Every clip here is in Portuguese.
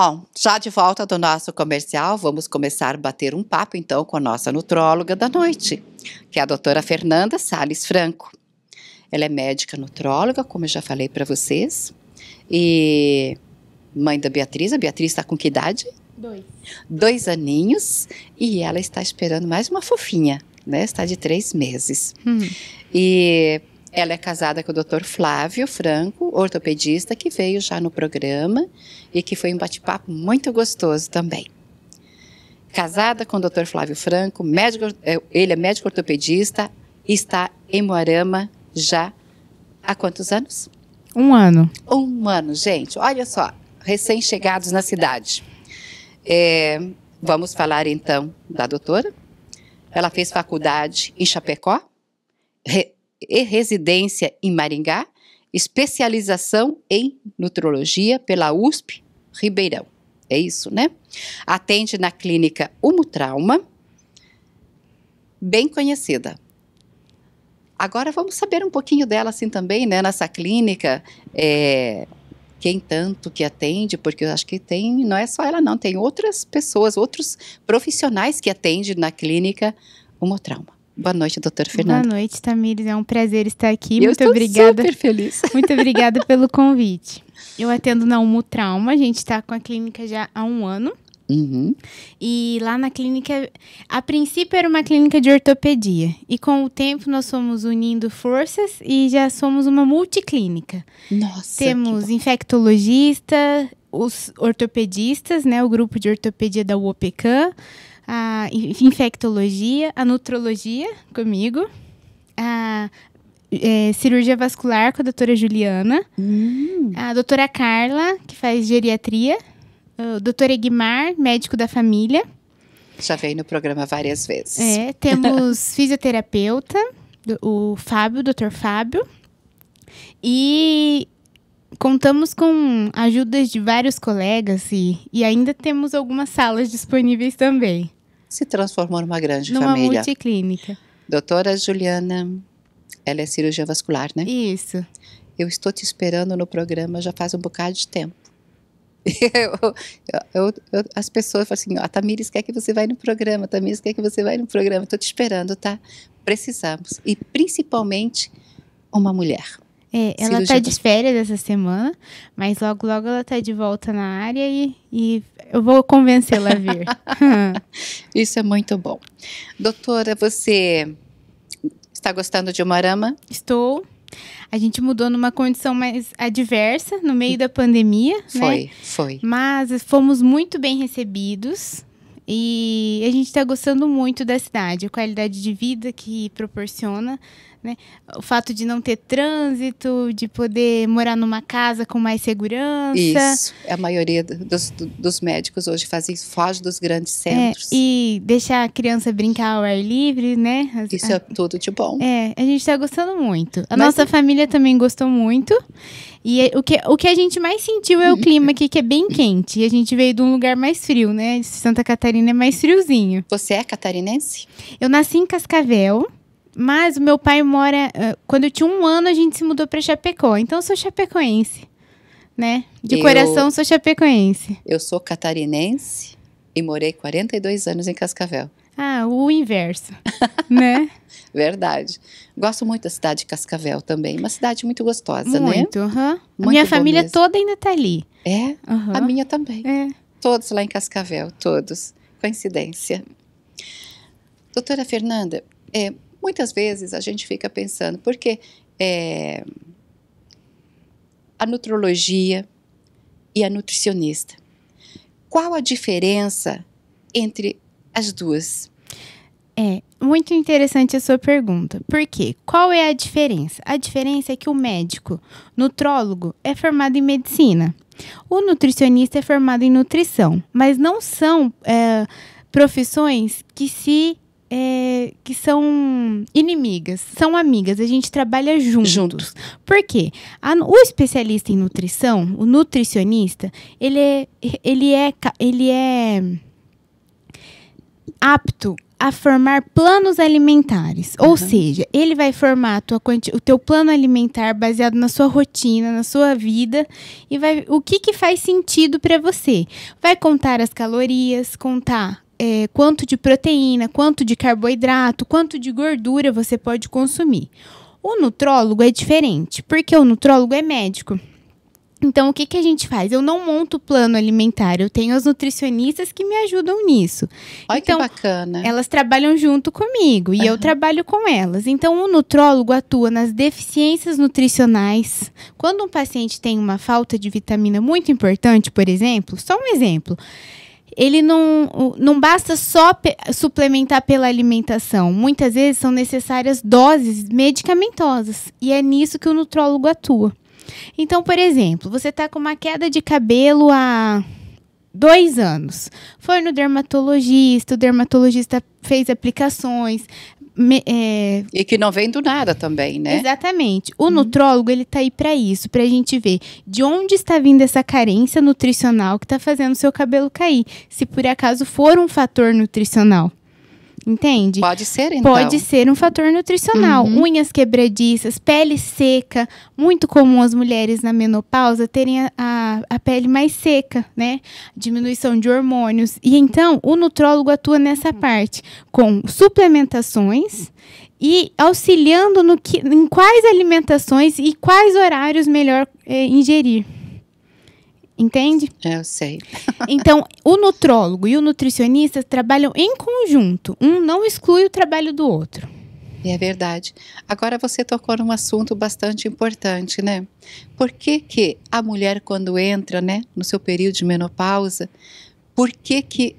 Bom, já de volta do nosso comercial, vamos começar a bater um papo então com a nossa nutróloga da noite, que é a doutora Fernanda Sales Franco. Ela é médica nutróloga, como eu já falei para vocês, e mãe da Beatriz. A Beatriz está com que idade? Dois. Dois aninhos, e ela está esperando mais uma fofinha, né? Está de três meses. Hum. E ela é casada com o Dr. Flávio Franco, ortopedista, que veio já no programa e que foi um bate-papo muito gostoso também. Casada com o Dr. Flávio Franco, médico, é, ele é médico ortopedista, está em Moarama já há quantos anos? Um ano. Um ano, gente. Olha só, recém-chegados na cidade. É, vamos falar então da doutora. Ela fez faculdade em Chapecó, residência em Maringá, especialização em nutrologia pela USP Ribeirão. É isso, né? Atende na clínica Humotrauma, bem conhecida. Agora vamos saber um pouquinho dela assim também, né? Nessa clínica, é, quem tanto que atende, porque eu acho que tem, não é só ela não, tem outras pessoas, outros profissionais que atendem na clínica Humotrauma. Boa noite, doutor Fernando. Boa noite, Tamires. É um prazer estar aqui. Eu Muito estou obrigada. Super feliz. Muito obrigada pelo convite. Eu atendo na Umu Trauma. A gente está com a clínica já há um ano. Uhum. E lá na clínica, a princípio era uma clínica de ortopedia. E com o tempo nós fomos unindo forças e já somos uma multiclínica. Nossa. Temos infectologista, os ortopedistas, né? O grupo de ortopedia da UOPECAM a infectologia, a nutrologia comigo, a é, cirurgia vascular com a doutora Juliana, hum. a doutora Carla, que faz geriatria, o doutor Egmar, médico da família. Já veio no programa várias vezes. É, temos fisioterapeuta, o Fábio, doutor Fábio. E contamos com ajudas de vários colegas e, e ainda temos algumas salas disponíveis também se transformou numa grande numa família. Numa multiclínica. Doutora Juliana, ela é cirurgiã vascular, né? Isso. Eu estou te esperando no programa já faz um bocado de tempo. Eu, eu, eu, as pessoas falam assim: a Tamires quer que você vá no programa, a Tamires quer que você vá no programa, estou te esperando, tá? Precisamos. E principalmente uma mulher. É, ela está de férias essa semana, mas logo, logo ela está de volta na área e, e eu vou convencê-la a vir. Isso é muito bom. Doutora, você está gostando de Umarama? Estou. A gente mudou numa condição mais adversa, no meio da pandemia. Né? Foi, né? foi. Mas fomos muito bem recebidos. E a gente está gostando muito da cidade, a qualidade de vida que proporciona. Né? O fato de não ter trânsito, de poder morar numa casa com mais segurança. Isso. A maioria dos, dos médicos hoje fazem isso, foge dos grandes é, centros. É, e deixar a criança brincar ao ar livre, né? As, isso é tudo de bom. É, a gente está gostando muito. A Mas, nossa família também gostou muito. E é, o que, o que a gente mais sentiu é o uhum. clima aqui, que é bem quente. E a gente veio de um lugar mais frio, né? Santa Catarina é mais friozinho. Você é catarinense? Eu nasci em Cascavel. Mas o meu pai mora. Eh, quando eu tinha um ano, a gente se mudou para Chapecó. Então eu sou chapecoense. Né? De eu, coração, sou chapecoense. Eu sou catarinense e morei 42 anos em Cascavel. Ah, o inverso, né? Verdade. Gosto muito da cidade de Cascavel também, uma cidade muito gostosa, muito, né? Muito, aham. Minha família mesmo. toda ainda tá ali. É? A minha também. É. Todos lá em Cascavel, todos. Coincidência. Doutora Fernanda, é, Muitas vezes a gente fica pensando, porque é, a nutrologia e a nutricionista, qual a diferença entre as duas? É, muito interessante a sua pergunta. Por quê? Qual é a diferença? A diferença é que o médico nutrólogo é formado em medicina. O nutricionista é formado em nutrição, mas não são é, profissões que se é, que são inimigas, são amigas, a gente trabalha juntos. juntos. Por quê? A, o especialista em nutrição, o nutricionista, ele é, ele é, ele é apto a formar planos alimentares. Uhum. Ou seja, ele vai formar o teu plano alimentar baseado na sua rotina, na sua vida e vai o que, que faz sentido para você. Vai contar as calorias, contar é, quanto de proteína, quanto de carboidrato, quanto de gordura você pode consumir. O nutrólogo é diferente, porque o nutrólogo é médico. Então, o que, que a gente faz? Eu não monto plano alimentar, eu tenho as nutricionistas que me ajudam nisso. Olha então, que bacana. Elas trabalham junto comigo e uhum. eu trabalho com elas. Então, o nutrólogo atua nas deficiências nutricionais. Quando um paciente tem uma falta de vitamina muito importante, por exemplo, só um exemplo ele não, não basta só suplementar pela alimentação. Muitas vezes são necessárias doses medicamentosas e é nisso que o nutrólogo atua. Então, por exemplo, você está com uma queda de cabelo há dois anos. Foi no dermatologista, o dermatologista fez aplicações, me, é... E que não vem do nada também, né? Exatamente. O uhum. nutrólogo, ele tá aí para isso, pra gente ver de onde está vindo essa carência nutricional que tá fazendo o seu cabelo cair, se por acaso for um fator nutricional entende? Pode ser, então. Pode ser um fator nutricional. Uhum. Unhas quebradiças, pele seca. Muito comum as mulheres na menopausa terem a, a, a pele mais seca, né? Diminuição de hormônios. E então, o nutrólogo atua nessa uhum. parte, com suplementações e auxiliando no que, em quais alimentações e quais horários melhor é, ingerir. Entende? É, eu sei. então, o nutrólogo e o nutricionista trabalham em conjunto. Um não exclui o trabalho do outro. É verdade. Agora você tocou num assunto bastante importante, né? Por que, que a mulher, quando entra né, no seu período de menopausa, por que, que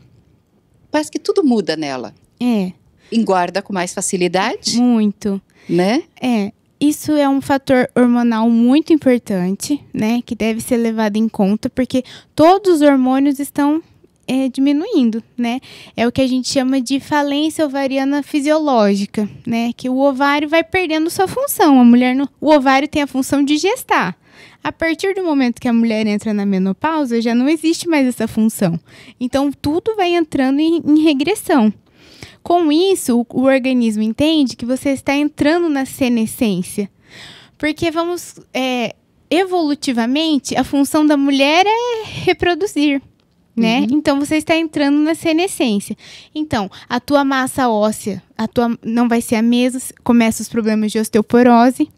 parece que tudo muda nela? É. Engorda com mais facilidade? Muito. Né? É isso é um fator hormonal muito importante, né? Que deve ser levado em conta, porque todos os hormônios estão é, diminuindo, né? É o que a gente chama de falência ovariana fisiológica, né? Que o ovário vai perdendo sua função. A mulher, no, o ovário tem a função de gestar. A partir do momento que a mulher entra na menopausa, já não existe mais essa função. Então, tudo vai entrando em, em regressão. Com isso, o, organismo entende que você está entrando na senescência. Porque vamos. É, evolutivamente, a função da mulher é reproduzir. Né? Uhum. Então você está entrando na senescência. Então, a tua massa óssea, a tua não vai ser a mesma, começa os problemas de osteoporose,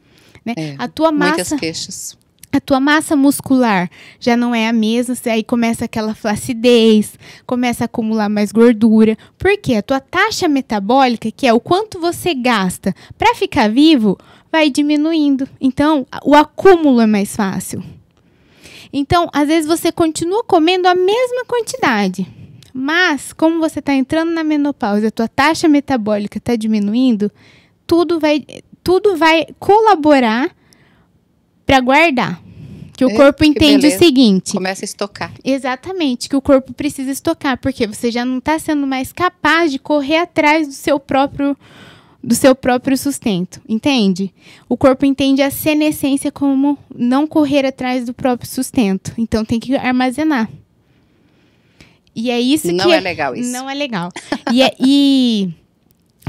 né? É, a tua massa muitas queixas a tua massa muscular já não é a mesma, aí começa aquela flacidez, começa a acumular mais gordura, porque a tua taxa metabólica, que é o quanto você gasta para ficar vivo, vai diminuindo. Então, o acúmulo é mais fácil. Então, às vezes você continua comendo a mesma quantidade, mas como você está entrando na menopausa, a tua taxa metabólica está diminuindo, tudo vai tudo vai colaborar para guardar. Que o é, corpo entende o seguinte. Começa a estocar. Exatamente, que o corpo precisa estocar, porque você já não está sendo mais capaz de correr atrás do seu próprio do seu próprio sustento, entende? O corpo entende a senescência como não correr atrás do próprio sustento, então tem que armazenar. E é isso não que não é, é legal isso. Não é legal. e, é, e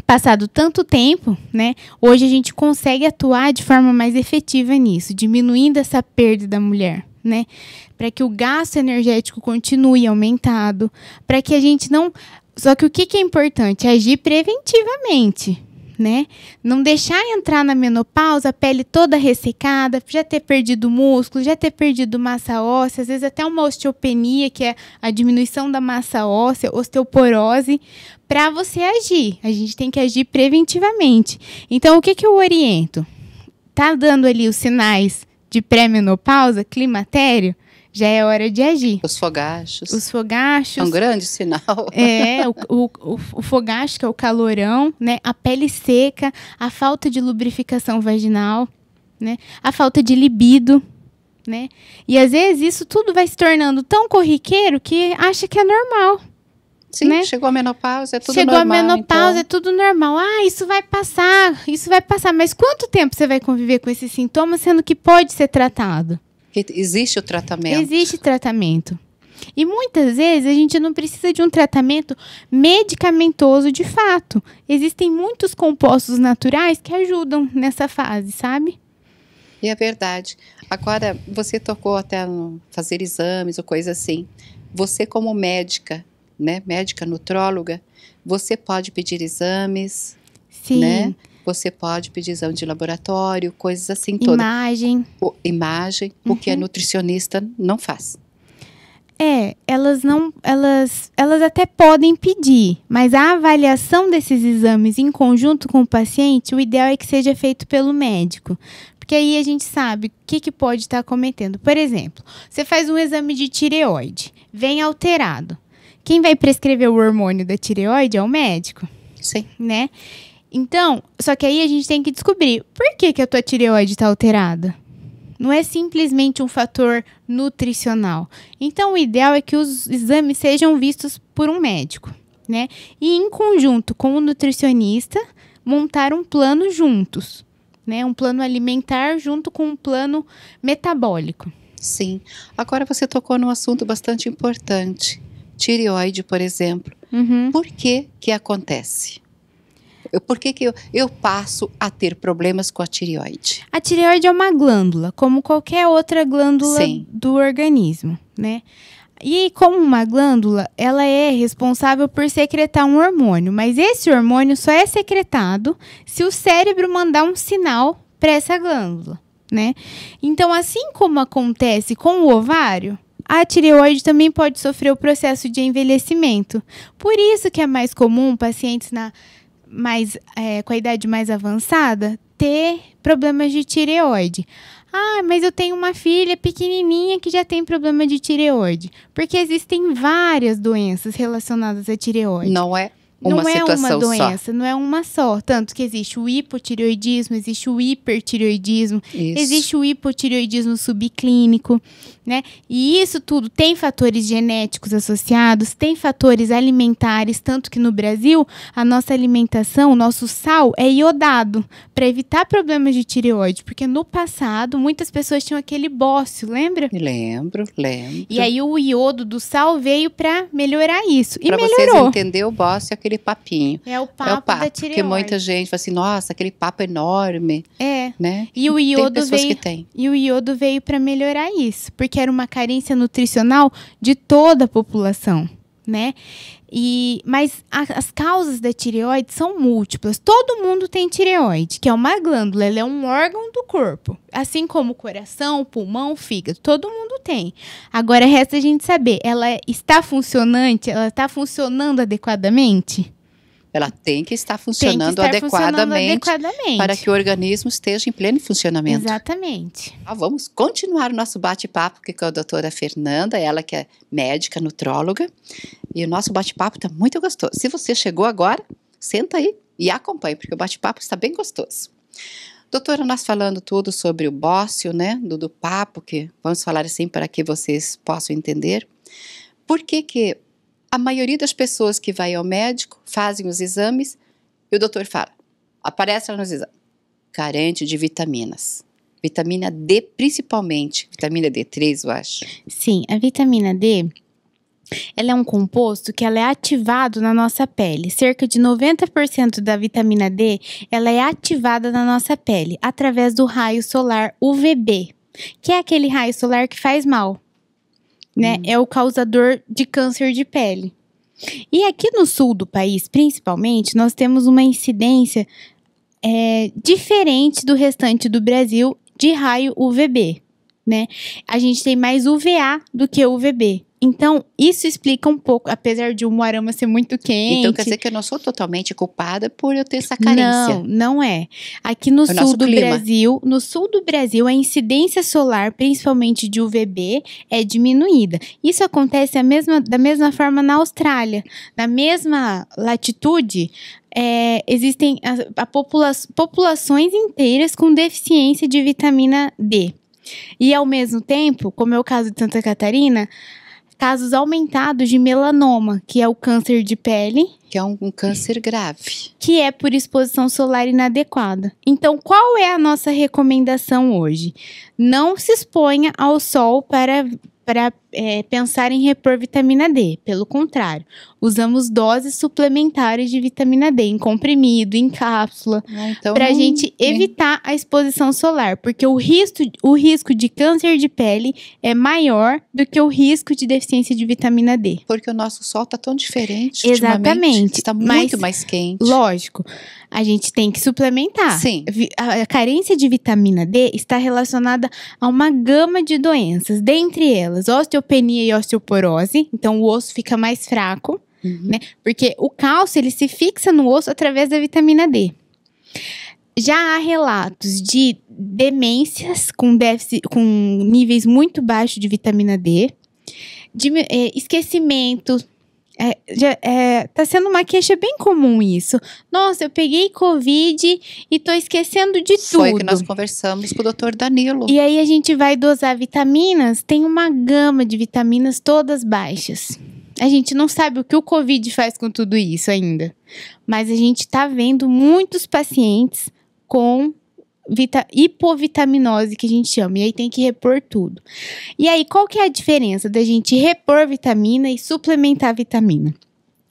passado tanto tempo, né, hoje a gente consegue atuar de forma mais efetiva nisso, diminuindo essa perda da mulher. Né, para que o gasto energético continue aumentado, para que a gente não. Só que o que, que é importante? Agir preventivamente né? Não deixar entrar na menopausa a pele toda ressecada, já ter perdido músculo, já ter perdido massa óssea, às vezes até uma osteopenia, que é a diminuição da massa óssea, osteoporose, para você agir. A gente tem que agir preventivamente. Então, o que, que eu oriento? Tá dando ali os sinais de pré-menopausa, climatério? já é hora de agir. Os fogachos. Os fogachos. É um grande sinal. É, o, o, o, fogacho, que é o calorão, né? A pele seca, a falta de lubrificação vaginal, né? A falta de libido. Né? E às vezes isso tudo vai se tornando tão corriqueiro que acha que é normal. Sim, né? chegou a menopausa, é tudo chegou normal. Chegou então. a menopausa, então... é tudo normal. Ah, isso vai passar, isso vai passar. Mas quanto tempo você vai conviver com esses sintomas, sendo que pode ser tratado? Que existe o tratamento. Existe tratamento. E muitas vezes a gente não precisa de um tratamento medicamentoso de fato. Existem muitos compostos naturais que ajudam nessa fase, sabe? E é verdade. Agora, você tocou até no fazer exames ou coisa assim. Você, como médica, né, médica nutróloga, você pode pedir exames. Sim. Né? você pode pedir exame de laboratório, coisas assim todas. Imagem. O, imagem, uhum. o que a uhum. nutricionista não faz. É, elas não, elas, elas até podem pedir, mas a avaliação desses exames em conjunto com o paciente, o ideal é que seja feito pelo médico, porque aí a gente sabe o que, que pode estar tá cometendo. Por exemplo, você faz um exame de tireoide, vem alterado. Quem vai prescrever o hormônio da tireoide é o médico. Sim. Né? Então, só que aí a gente tem que descobrir por que, que a tua tireoide está alterada. Não é simplesmente um fator nutricional. Então, o ideal é que os exames sejam vistos por um médico, né? E em conjunto com o nutricionista, montar um plano juntos, né? Um plano alimentar junto com um plano metabólico. Sim. Agora você tocou num assunto bastante importante. Tireoide, por exemplo. Uhum. Por que que acontece? por que, que eu, eu passo a ter problemas com a tireoide? A tireoide é uma glândula, como qualquer outra glândula Sim. do organismo, né? E como uma glândula, ela é responsável por secretar um hormônio, mas esse hormônio só é secretado se o cérebro mandar um sinal para essa glândula, né? Então, assim como acontece com o ovário, a tireoide também pode sofrer o processo de envelhecimento. Por isso que é mais comum pacientes na mais, é, com a idade mais avançada ter problemas de tireoide. Ah, mas eu tenho uma filha pequenininha que já tem problema de tireoide. Porque existem várias doenças relacionadas à tireoide. Não é uma não situação é uma doença, só. não é uma só. Tanto que existe o hipotireoidismo, existe o hipertireoidismo, isso. existe o hipotireoidismo subclínico, né? E isso tudo tem fatores genéticos associados, tem fatores alimentares, tanto que no Brasil a nossa alimentação, o nosso sal é iodado para evitar problemas de tireoide, porque no passado muitas pessoas tinham aquele bócio, lembra? Lembro, lembro. E aí o iodo do sal veio para melhorar isso. E pra melhorou. Para vocês entender o bócio, é aquele aquele papinho. É o papo, é o papo Porque muita gente fala assim, nossa, aquele papo enorme. É. Né? E o iodo tem veio, que tem. E o iodo veio para melhorar isso, porque era uma carência nutricional de toda a população, né? E, mas a, as causas da tireoide são múltiplas. Todo mundo tem tireoide, que é uma glândula, ela é um órgão do corpo. Assim como o coração, pulmão, fígado, todo mundo tem. Agora resta a gente saber, ela está funcionante? Ela está funcionando adequadamente? Ela tem que estar funcionando, que estar adequadamente, funcionando adequadamente, para que o organismo esteja em pleno funcionamento. Exatamente. Ah, vamos continuar o nosso bate-papo aqui com a doutora Fernanda, ela que é médica, nutróloga. E o nosso bate-papo está muito gostoso. Se você chegou agora, senta aí e acompanhe, porque o bate-papo está bem gostoso. Doutora, nós falando tudo sobre o bócio, né, do, do papo, que vamos falar assim para que vocês possam entender. Por que que a maioria das pessoas que vai ao médico fazem os exames e o doutor fala: aparece nos exames, carente de vitaminas. Vitamina D, principalmente. Vitamina D3, eu acho. Sim, a vitamina D ela é um composto que ela é ativado na nossa pele. Cerca de 90% da vitamina D, ela é ativada na nossa pele através do raio solar UVB, que é aquele raio solar que faz mal né? Uhum. É o causador de câncer de pele. E aqui no sul do país, principalmente, nós temos uma incidência é, diferente do restante do Brasil de raio UVB, né? A gente tem mais UVA do que UVB. Então, isso explica um pouco, apesar de o Moarama ser muito quente. Então, quer dizer que eu não sou totalmente culpada por eu ter essa carência. Não, não é. Aqui no o sul do clima. Brasil, no sul do Brasil, a incidência solar, principalmente de UVB, é diminuída. Isso acontece mesma, da mesma forma na Austrália. Na mesma latitude, é, existem a, a popula populações inteiras com deficiência de vitamina D. E ao mesmo tempo, como é o caso de Santa Catarina, casos aumentados de melanoma, que é o câncer de pele. Que é um, um câncer grave. Que é por exposição solar inadequada. Então, qual é a nossa recomendação hoje? Não se exponha ao sol para, para é, pensar em repor vitamina D. Pelo contrário, usamos doses suplementares de vitamina D em comprimido, em cápsula, ah, então, para a gente é. evitar a exposição solar, porque o risco, o risco de câncer de pele é maior do que o risco de deficiência de vitamina D. Porque o nosso sol está tão diferente. Exatamente. Está muito mais quente. Lógico. A gente tem que suplementar. Sim. A, a carência de vitamina D está relacionada a uma gama de doenças, dentre elas osteoporose osteopenia e osteoporose, então o osso fica mais fraco, uhum. né? Porque o cálcio ele se fixa no osso através da vitamina D. Já há relatos de demências com, déficit, com níveis muito baixos de vitamina D, de, eh, é, esquecimento, é, já, é, tá sendo uma queixa bem comum isso. Nossa, eu peguei Covid e tô esquecendo de tudo. Foi que nós conversamos com o doutor Danilo. E aí a gente vai dosar vitaminas, tem uma gama de vitaminas todas baixas. A gente não sabe o que o Covid faz com tudo isso ainda. Mas a gente tá vendo muitos pacientes com vita, hipovitaminose que a gente chama. E aí tem que repor tudo. E aí, qual que é a diferença da gente repor vitamina e suplementar vitamina?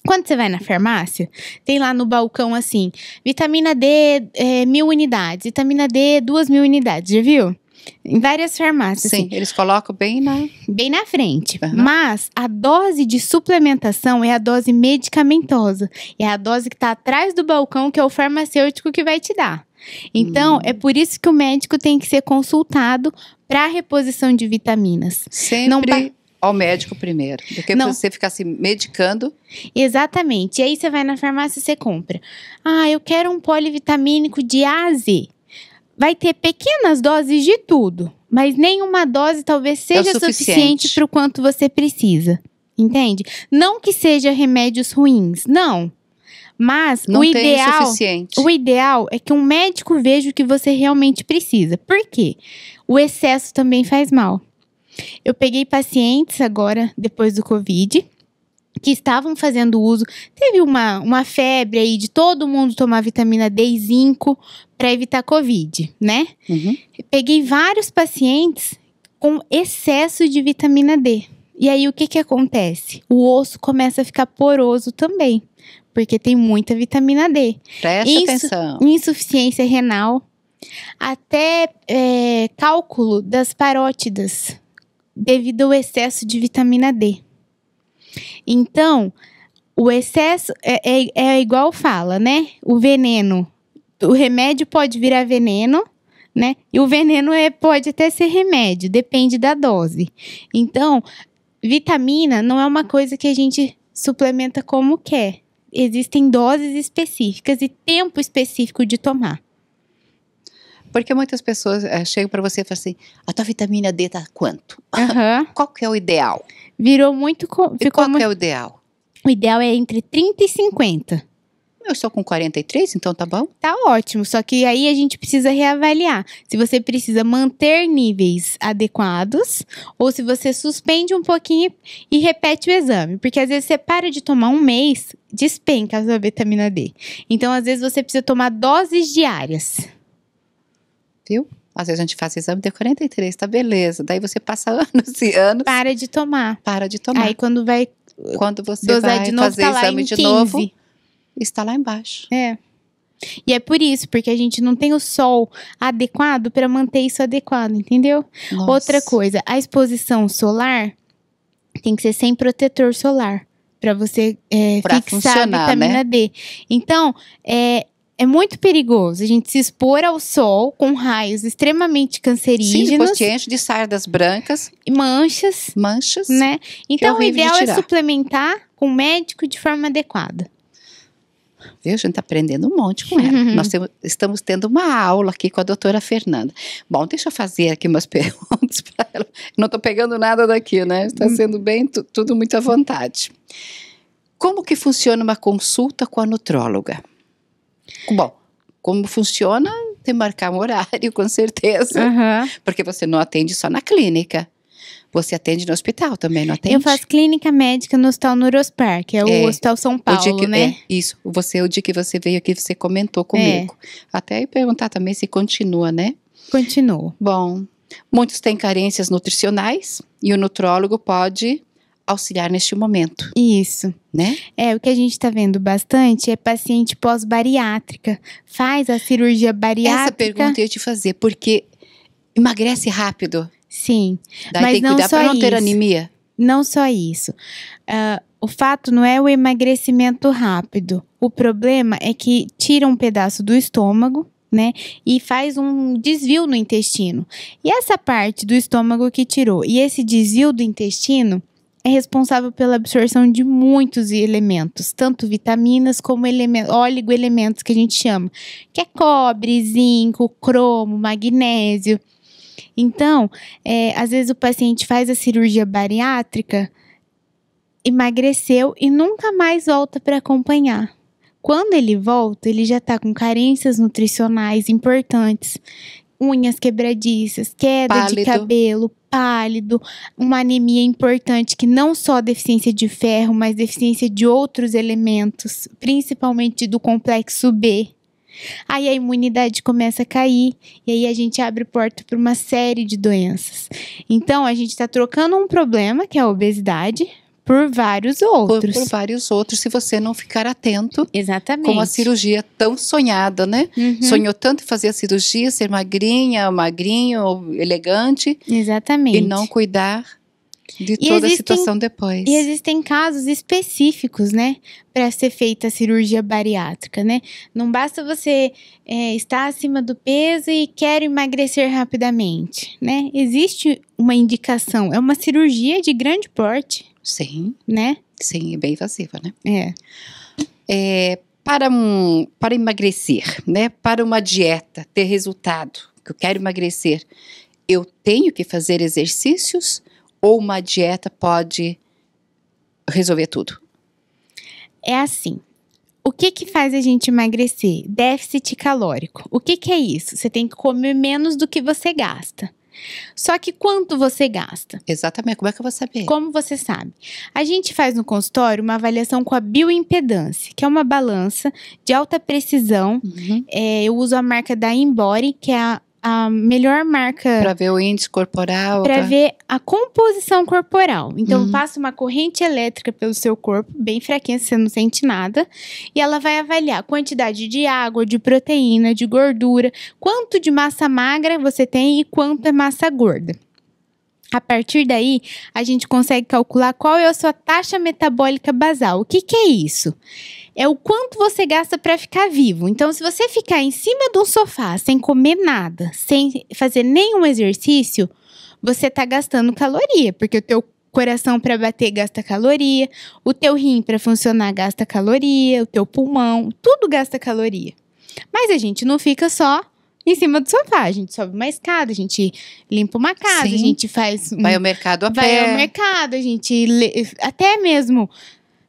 Quando você vai na farmácia, tem lá no balcão assim, vitamina D é, mil unidades, vitamina D duas mil unidades, já viu? Em várias farmácias. Sim, assim. eles colocam bem na... Bem na frente. Uhum. Mas a dose de suplementação é a dose medicamentosa. É a dose que está atrás do balcão, que é o farmacêutico que vai te dar. Então, hum. é por isso que o médico tem que ser consultado para reposição de vitaminas. Sempre. Não ao médico primeiro, Não que você ficar se medicando. Exatamente. E aí você vai na farmácia e você compra. Ah, eu quero um polivitamínico de A Vai ter pequenas doses de tudo, mas nenhuma dose talvez é seja é suficiente para o quanto você precisa. Entende? Não que seja remédios ruins, não. Mas não o ideal, o suficiente. O ideal é que um médico veja o que você realmente precisa. Por quê? O excesso também faz mal. Eu peguei pacientes agora, depois do Covid, que estavam fazendo uso. Teve uma, uma febre aí de todo mundo tomar vitamina D e zinco para evitar Covid, né? Uhum. Peguei vários pacientes com excesso de vitamina D. E aí o que, que acontece? O osso começa a ficar poroso também porque tem muita vitamina D. Presta Insu atenção. Insuficiência renal, até é, cálculo das parótidas, devido ao excesso de vitamina D. Então, o excesso é, é, é igual fala, né? O veneno. O remédio pode virar veneno, né? E o veneno é, pode até ser remédio, depende da dose. Então, vitamina não é uma coisa que a gente suplementa como quer existem doses específicas e tempo específico de tomar. Porque muitas pessoas é, chegam para você e falam assim: a tua vitamina D tá quanto? Uhum. qual que é o ideal? Virou muito. e qual muito... é o ideal? O ideal é entre 30 e 50 eu estou com 43, então tá bom? Tá ótimo, só que aí a gente precisa reavaliar se você precisa manter níveis adequados ou se você suspende um pouquinho e repete o exame, porque às vezes você para de tomar um mês, despenca a sua vitamina D. Então, às vezes você precisa tomar doses diárias. Viu? Às vezes a gente faz exame de 43, tá beleza. Daí você passa anos e anos. Para de tomar. Para de tomar. Aí quando vai. Quando você vai fazer tá exame de 15. novo está lá embaixo. É. E é por isso, porque a gente não tem o sol adequado para manter isso adequado, entendeu? Nossa. Outra coisa, a exposição solar tem que ser sem protetor solar para você é, pra fixar a né? vitamina né? D. Então, é, é muito perigoso a gente se expor ao sol com raios extremamente cancerígenos. Sim, depois te de sardas brancas. Manchas. Manchas. Né? É então, o ideal é suplementar com o médico de forma adequada. Viu? A gente está aprendendo um monte com ela. Nós temos, estamos tendo uma aula aqui com a doutora Fernanda. Bom, deixa eu fazer aqui umas perguntas para ela. Não estou pegando nada daqui, né? Está hum. sendo bem, tudo muito à vontade. Como que funciona uma consulta com a nutróloga? Bom, como funciona, tem que marcar um horário, com certeza. Uhum. Porque você não atende só na clínica. Você atende no hospital também, não atende? Eu faço clínica médica no Hospital Neurospar, que é o é, Hospital São Paulo, que, né? É, isso. Você, o dia que você veio aqui, você comentou comigo. É. Até perguntar também se continua, né? Continua. Bom, muitos têm carências nutricionais e o nutrólogo pode auxiliar neste momento. Isso. Né? É, o que a gente está vendo bastante é paciente pós-bariátrica. Faz a cirurgia bariátrica. Essa pergunta eu ia te fazer, porque emagrece rápido. Sim. Daí mas tem que não cuidar isso. não ter anemia. Não só isso. Uh, o fato não é o emagrecimento rápido. O problema é que tira um pedaço do estômago, né? E faz um desvio no intestino. E essa parte do estômago que tirou e esse desvio do intestino é responsável pela absorção de muitos elementos, tanto vitaminas como elemen oligoelementos que a gente chama, que é cobre, zinco, cromo, magnésio. Então, é, às vezes o paciente faz a cirurgia bariátrica, emagreceu e nunca mais volta para acompanhar. Quando ele volta, ele já está com carências nutricionais importantes, unhas quebradiças, queda pálido. de cabelo, pálido, uma anemia importante que não só deficiência de ferro, mas deficiência de outros elementos, principalmente do complexo B. Aí a imunidade começa a cair e aí a gente abre porta para uma série de doenças. Então a gente está trocando um problema, que é a obesidade, por vários outros. Por, por, vários outros, se você não ficar atento. Exatamente. Com a cirurgia tão sonhada, né? Uhum. Sonhou tanto em fazer a cirurgia, ser magrinha, magrinho, elegante. Exatamente. E não cuidar de toda existem, a situação depois. E existem casos específicos, né? Para ser feita a cirurgia bariátrica, né? Não basta você é, estar acima do peso e quer emagrecer rapidamente, né? Existe uma indicação, é uma cirurgia de grande porte. Sim. Né? Sim, é bem invasiva, né? É. é para, um, para emagrecer, né? Para uma dieta ter resultado, que eu quero emagrecer, eu tenho que fazer exercícios ou uma dieta pode resolver tudo? É assim. O que, que faz a gente emagrecer? Déficit calórico. O que, que é isso? Você tem que comer menos do que você gasta. Só que quanto você gasta? Exatamente, como é que eu vou saber? Como você sabe? A gente faz no consultório uma avaliação com a bioimpedância, que é uma balança de alta precisão. Uhum. É, eu uso a marca da Embore, que é a a melhor marca. Para ver o índice corporal. Para tá? ver a composição corporal. Então, uhum. passa uma corrente elétrica pelo seu corpo, bem fraquinha, você não sente nada. E ela vai avaliar a quantidade de água, de proteína, de gordura, quanto de massa magra você tem e quanto é massa gorda. A partir daí, a gente consegue calcular qual é a sua taxa metabólica basal. O que, que é isso? É o quanto você gasta para ficar vivo. Então, se você ficar em cima de um sofá sem comer nada, sem fazer nenhum exercício, você está gastando caloria, porque o teu coração para bater gasta caloria, o teu rim para funcionar gasta caloria, o teu pulmão, tudo gasta caloria. Mas a gente não fica só em cima do sofá. A gente sobe uma escada, a gente limpa uma casa, Sim. a gente faz. Um, vai ao mercado a vai pé. Vai ao mercado, a gente. até mesmo.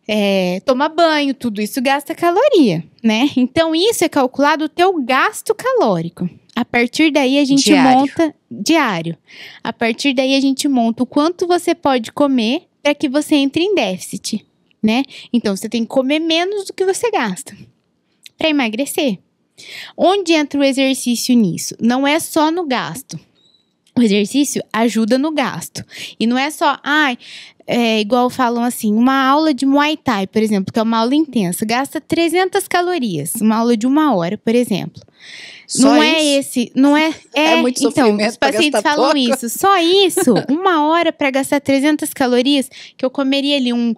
É, toma banho, tudo isso gasta caloria, né? Então, isso é calculado o teu gasto calórico. A partir daí, a gente diário. monta... Diário. A partir daí, a gente monta o quanto você pode comer para que você entre em déficit, né? Então, você tem que comer menos do que você gasta para emagrecer. Onde entra o exercício nisso? Não é só no gasto. O exercício ajuda no gasto. E não é só, ai, é, igual falam assim, uma aula de Muay Thai, por exemplo, que é uma aula intensa, gasta 300 calorias, uma aula de uma hora, por exemplo. Só não é isso? é esse, não é, é, é muito então, os pacientes falam pouco. isso, só isso, uma hora para gastar 300 calorias, que eu comeria ali um,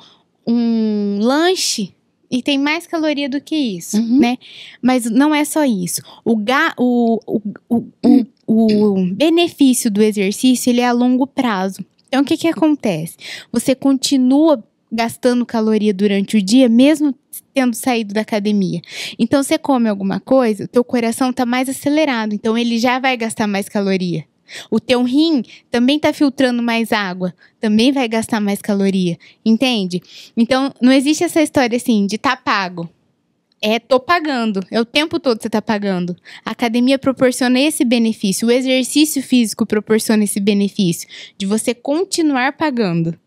um lanche e tem mais caloria do que isso, uhum. né? Mas não é só isso. O, ga, o, o, o, o, o benefício do exercício, ele é a longo prazo. Então, o que que acontece? Você continua gastando caloria durante o dia, mesmo tendo saído da academia. Então, você come alguma coisa, teu coração está mais acelerado, então ele já vai gastar mais caloria. O teu rim também está filtrando mais água, também vai gastar mais caloria, entende? Então, não existe essa história assim de tá pago. É, tô pagando. É o tempo todo você tá pagando. A academia proporciona esse benefício. O exercício físico proporciona esse benefício de você continuar pagando.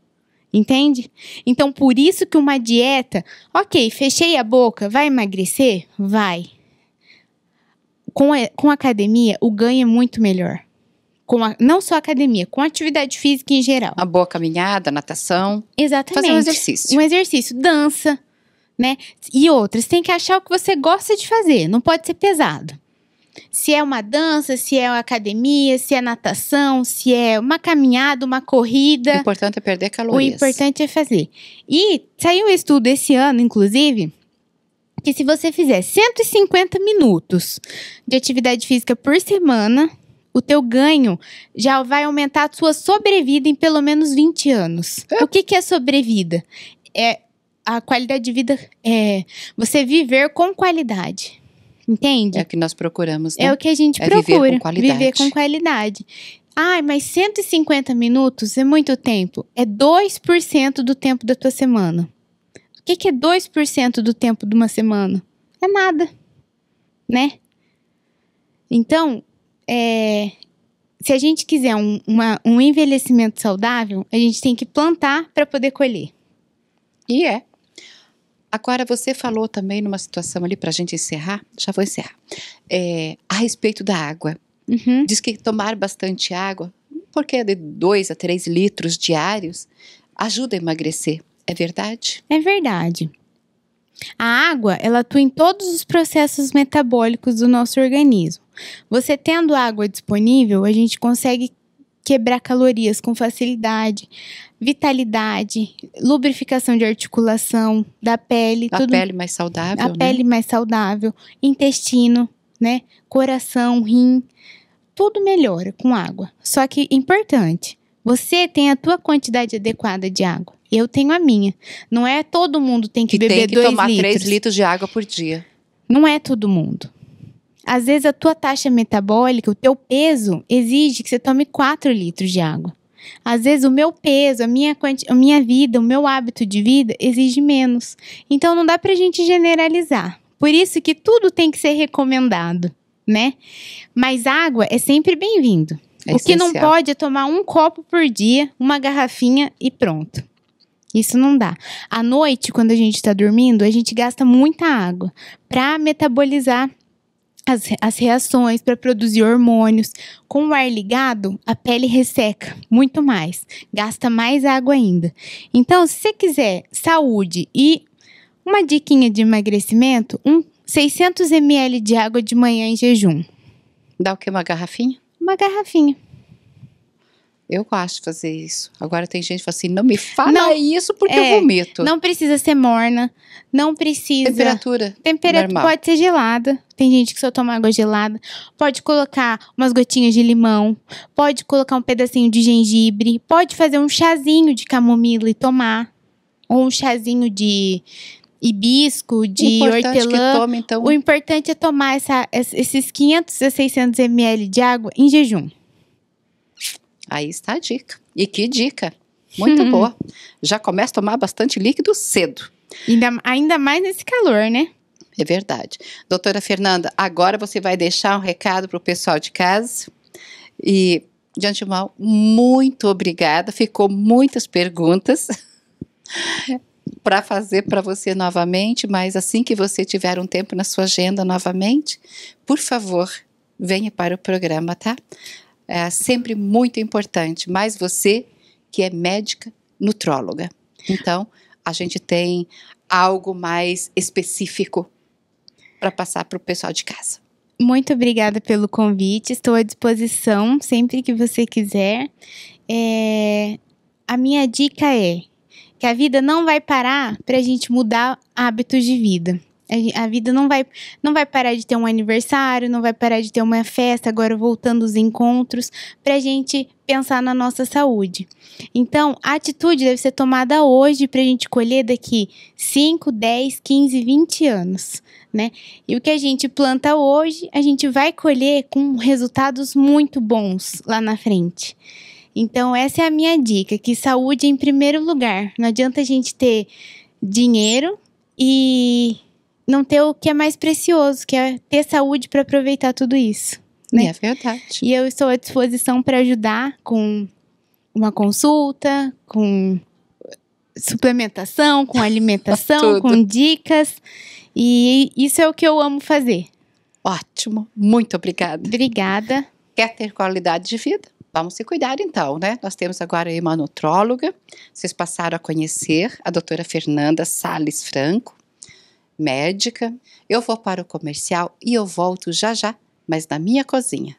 Entende? Então, por isso que uma dieta, ok, fechei a boca, vai emagrecer? Vai. Com a, com a academia, o ganho é muito melhor com a, não só academia, com atividade física em geral. Uma boa caminhada, natação. Exatamente. Fazer um exercício. Um exercício, dança, né? E outras, tem que achar o que você gosta de fazer, não pode ser pesado. Se é uma dança, se é uma academia, se é natação, se é uma caminhada, uma corrida. O importante é perder calorias. O importante é fazer. E saiu um estudo esse ano, inclusive, que se você fizer 150 minutos de atividade física por semana, o teu ganho já vai aumentar a sua sobrevida em pelo menos 20 anos. É. O que, que é sobrevida? É a qualidade de vida, é você viver com qualidade. Entende? É o que nós procuramos. Né? É o que a gente é procura. Viver com qualidade. Viver com qualidade. Ai, mas 150 minutos é muito tempo. É 2% do tempo da tua semana. O que, que é 2% do tempo de uma semana? É nada. Né? Então, é, se a gente quiser um, uma, um envelhecimento saudável, a gente tem que plantar para poder colher. E é. Agora, você falou também numa situação ali, para a gente encerrar, já vou encerrar, é, a respeito da água. Uhum. Diz que tomar bastante água, porque é de 2 a 3 litros diários, ajuda a emagrecer. É verdade? É verdade. A água, ela atua em todos os processos metabólicos do nosso organismo. Você tendo água disponível, a gente consegue quebrar calorias com facilidade, vitalidade, lubrificação de articulação, da pele, a tudo, pele mais saudável, a né? pele mais saudável, intestino, né, coração, rim, tudo melhora com água. Só que importante, você tem a tua quantidade adequada de água. Eu tenho a minha. Não é todo mundo tem que, que beber tem que dois tomar litros. três litros de água por dia. Não é todo mundo às vezes a tua taxa metabólica, o teu peso exige que você tome 4 litros de água. Às vezes o meu peso, a minha, a minha vida, o meu hábito de vida exige menos. Então não dá para a gente generalizar. Por isso que tudo tem que ser recomendado, né? Mas água é sempre bem-vindo. É o essencial. que não pode é tomar um copo por dia, uma garrafinha e pronto. Isso não dá. À noite, quando a gente está dormindo, a gente gasta muita água para metabolizar as, as reações para produzir hormônios. Com o ar ligado, a pele resseca muito mais, gasta mais água ainda. Então, se você quiser saúde e uma diquinha de emagrecimento, um 600 ml de água de manhã em jejum. Dá o que uma garrafinha? Uma garrafinha. Eu gosto de fazer isso. Agora tem gente que fala assim, não me fala não, isso porque é, eu vomito. Não precisa ser morna, não precisa... Temperatura Temperatura pode ser gelada. Tem gente que só toma água gelada. Pode colocar umas gotinhas de limão, pode colocar um pedacinho de gengibre, pode fazer um chazinho de camomila e tomar. Ou um chazinho de hibisco, de importante é hortelã. Tome, então... O importante é tomar essa, esses 500 a 600 ml de água em jejum. Aí está a dica. E que dica! Muito hum. boa. Já começa a tomar bastante líquido cedo. Ainda, ainda mais nesse calor, né? É verdade. Doutora Fernanda, agora você vai deixar um recado para o pessoal de casa. E, de antemão, muito obrigada. Ficou muitas perguntas para fazer para você novamente, mas assim que você tiver um tempo na sua agenda novamente, por favor, venha para o programa, tá? é sempre muito importante, mais você que é médica nutróloga. Então, a gente tem algo mais específico para passar para o pessoal de casa. Muito obrigada pelo convite, estou à disposição sempre que você quiser. É... A minha dica é que a vida não vai parar para a gente mudar hábitos de vida. A vida não vai, não vai parar de ter um aniversário, não vai parar de ter uma festa, agora voltando os encontros, para a gente pensar na nossa saúde. Então, a atitude deve ser tomada hoje para a gente colher daqui 5, 10, 15, 20 anos. Né? E o que a gente planta hoje, a gente vai colher com resultados muito bons lá na frente. Então, essa é a minha dica: que saúde em primeiro lugar. Não adianta a gente ter dinheiro e não ter o que é mais precioso, que é ter saúde para aproveitar tudo isso. Né? É verdade. E eu estou à disposição para ajudar com uma consulta, com suplementação, com alimentação, com dicas. E isso é o que eu amo fazer. Ótimo, muito obrigada. Obrigada. Quer ter qualidade de vida? Vamos se cuidar então, né? Nós temos agora aí uma nutróloga. Vocês passaram a conhecer a doutora Fernanda Sales Franco médica. Eu vou para o comercial e eu volto já já, mas na minha cozinha.